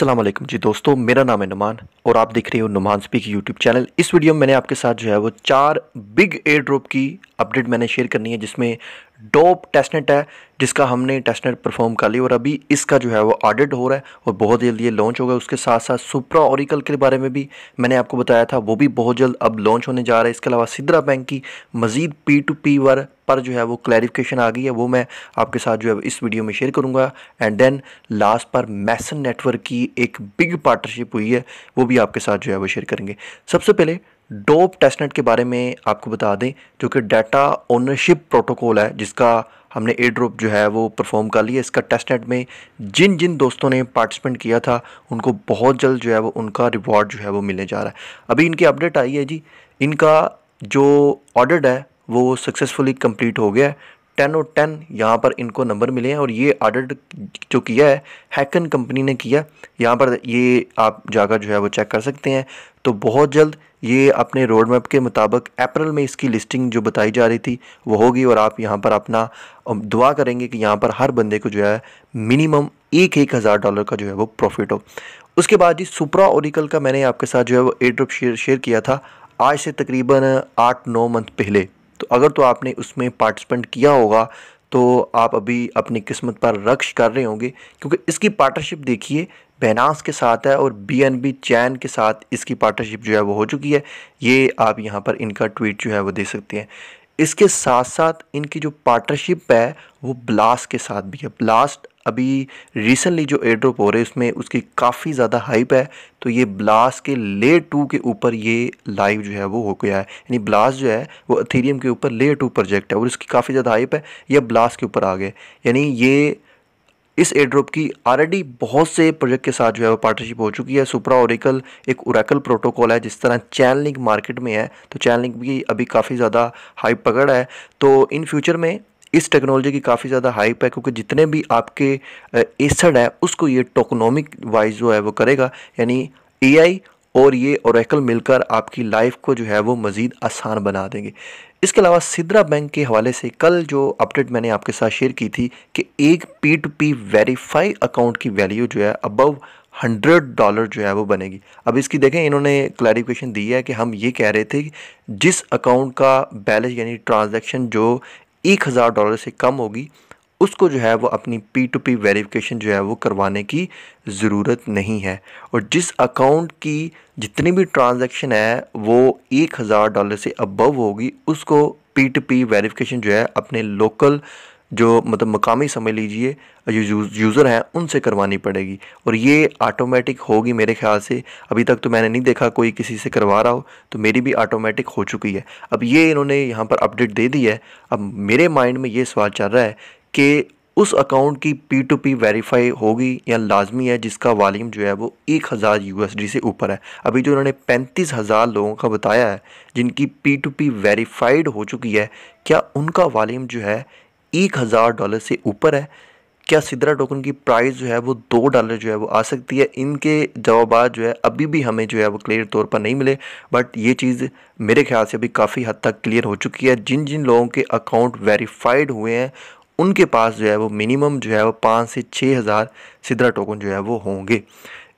असलम जी दोस्तों मेरा नाम है नुमान और आप देख रहे हो नुमान स्पीक यूट्यूब चैनल इस वीडियो में मैंने आपके साथ जो है वो चार बिग एयर ड्रॉप की अपडेट मैंने शेयर करनी है जिसमें डोप टेस्टनेट है जिसका हमने टेस्टनेट परफॉर्म कर लिया और अभी इसका जो है वो ऑडिट हो रहा है और बहुत जल्द ये लॉन्च होगा उसके साथ साथ सुप्रा औरकल के बारे में भी मैंने आपको बताया था वो भी बहुत जल्द अब लॉन्च होने जा रहा है इसके अलावा सिद्रा बैंक की मज़ीद पी टू पी वर पर जो है वो क्लैरिफिकेशन आ गई है वो मैं आपके साथ जो है इस वीडियो में शेयर करूँगा एंड देन लास्ट पर मैसन नेटवर्क की एक बिग पार्टनरशिप हुई है वो भी आपके साथ जो है वो शेयर करेंगे सबसे पहले डोप टेस्टनेट के बारे में आपको बता दें जो कि डाटा ओनरशिप प्रोटोकॉल है जिसका हमने ए ड्रोप जो है वो परफॉर्म कर लिया इसका टेस्टनेट में जिन जिन दोस्तों ने पार्टिसिपेंट किया था उनको बहुत जल्द जो है वो उनका रिवॉर्ड जो है वो मिलने जा रहा है अभी इनकी अपडेट आई है जी इनका जो ऑर्डर है वो सक्सेसफुली कम्प्लीट हो गया है टेन और टेन यहाँ पर इनको नंबर मिले हैं और ये ऑर्डर जो किया है हैकन कंपनी ने किया यहाँ पर ये आप जाकर जो है वो चेक कर सकते हैं तो बहुत जल्द ये अपने रोड मैप के मुताबिक अप्रैल में इसकी लिस्टिंग जो बताई जा रही थी वो होगी और आप यहाँ पर अपना दुआ करेंगे कि यहाँ पर हर बंदे को जो है मिनिमम एक एक हज़ार डॉलर का जो है वो प्रॉफिट हो उसके बाद जी सुप्रा ओरिकल का मैंने आपके साथ जो है वो एयर ड्रॉप शेयर शेयर किया था आज से तकरीबन आठ नौ मंथ पहले तो अगर तो आपने उसमें पार्टिसिपेंट किया होगा तो आप अभी अपनी किस्मत पर रक्श कर रहे होंगे क्योंकि इसकी पार्टनरशिप देखिए बैनास के साथ है और बी एन बी चैन के साथ इसकी पार्टनरशिप जो है वो हो चुकी है ये आप यहाँ पर इनका ट्वीट जो है वो दे सकते हैं इसके साथ साथ इनकी जो पार्टनरशिप है वो ब्लास्ट के साथ भी है ब्लास्ट अभी रिसेंटली जो एड्रोप हो रहे उसमें उसकी काफ़ी ज़्यादा हाइप है तो ये ब्लास्ट के ले टू के ऊपर ये लाइव जो है वो हो गया है यानी ब्लास्ट जो है वो अथीरियम के ऊपर ले टू प्रोजेक्ट है और इसकी काफ़ी ज़्यादा हाइप है यह ब्लास्ट के ऊपर आ गए यानी ये इस एड्रोप की ऑलरेडी बहुत से प्रोजेक्ट के साथ जो है वो पार्टनरशिप हो चुकी है सुप्रा ओरिकल एक ओरेकल प्रोटोकॉल है जिस तरह चैन लिंक मार्केट में है तो चैन लिंक भी अभी काफ़ी ज़्यादा हाई पकड़ है तो इन फ्यूचर में इस टेक्नोलॉजी की काफ़ी ज़्यादा हाइप है क्योंकि जितने भी आपके एसड है उसको ये टोकोनॉमिक वाइज जो है वो करेगा यानी एआई और ये औरकल मिलकर आपकी लाइफ को जो है वो मज़ीद आसान बना देंगे इसके अलावा सिद्रा बैंक के हवाले से कल जो अपडेट मैंने आपके साथ शेयर की थी कि एक P two P verify account की वैल्यू जो है अबव हंड्रेड डॉलर जो है वो बनेगी अब इसकी देखें इन्होंने क्लैरिफिकेशन दी है कि हम ये कह रहे थे कि जिस अकाउंट का बैलेंस यानी ट्रांजेक्शन जो एक हज़ार डॉलर से कम होगी उसको जो है वो अपनी पी टू पी वेरीफिकेशन जो है वो करवाने की ज़रूरत नहीं है और जिस अकाउंट की जितनी भी ट्रांजैक्शन है वो एक हज़ार डॉलर से अबव होगी उसको पी टू पी वेरीफ़िकेशन जो है अपने लोकल जो मतलब मकामी समझ लीजिए यूज़र हैं उनसे करवानी पड़ेगी और ये ऑटोमेटिक होगी मेरे ख्याल से अभी तक तो मैंने नहीं देखा कोई किसी से करवा रहा हो तो मेरी भी ऑटोमेटिक हो चुकी है अब ये इन्होंने यहाँ पर अपडेट दे दी है अब मेरे माइंड में ये सवाल चल रहा है कि उस अकाउंट की पी टू पी वेरीफाई होगी या लाजमी है जिसका वालीम जो है वो एक हज़ार यू से ऊपर है अभी जो उन्होंने पैंतीस हज़ार लोगों का बताया है जिनकी पी टू पी वेरीफाइड हो चुकी है क्या उनका वालीम जो है एक हज़ार डॉलर से ऊपर है क्या सिद्रा टोकन की प्राइस जो है वो दो डॉलर जो है वो आ सकती है इनके जवाब जो है अभी भी हमें जो है वो क्लियर तौर पर नहीं मिले बट ये चीज़ मेरे ख्याल से अभी काफ़ी हद तक क्लियर हो चुकी है जिन जिन लोगों के अकाउंट वेरीफाइड हुए हैं उनके पास जो है वो मिनिमम जो है वो पाँच से छः हज़ार सिद्रा टोकन जो है वो होंगे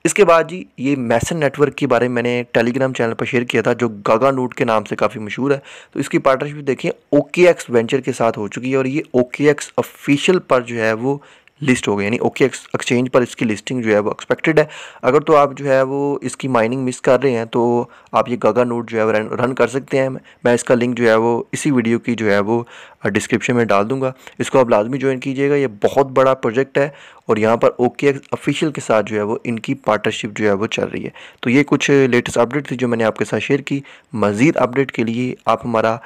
इसके बाद जी ये मैसन नेटवर्क के बारे में मैंने टेलीग्राम चैनल पर शेयर किया था जो गागा नोट के नाम से काफ़ी मशहूर है तो इसकी पार्टनरशिप देखिए ओके एक्स वेंचर के साथ हो चुकी है और ये ओके एक्स ऑफिशियल पर जो है वो लिस्ट हो गई यानी ओके एक्सचेंज पर इसकी लिस्टिंग जो है वो एक्सपेक्टेड है अगर तो आप जो है वो इसकी माइनिंग मिस कर रहे हैं तो आप ये गगा नोट जो है रन रन कर सकते हैं मैं इसका लिंक जो है वो इसी वीडियो की जो है वो डिस्क्रिप्शन में डाल दूंगा इसको आप लाजमी ज्वाइन कीजिएगा ये बहुत बड़ा प्रोजेक्ट है और यहाँ पर ओके ऑफिशियल के साथ जो है वो इनकी पार्टनरशिप जो है वो चल रही है तो ये कुछ लेटेस्ट अपडेट थी जो मैंने आपके साथ शेयर की मज़ीद अपडेट के लिए आप हमारा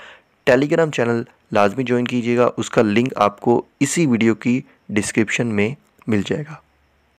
टेलीग्राम चैनल लाजमी ज्वाइन कीजिएगा उसका लिंक आपको इसी वीडियो की डिस्क्रिप्शन में मिल जाएगा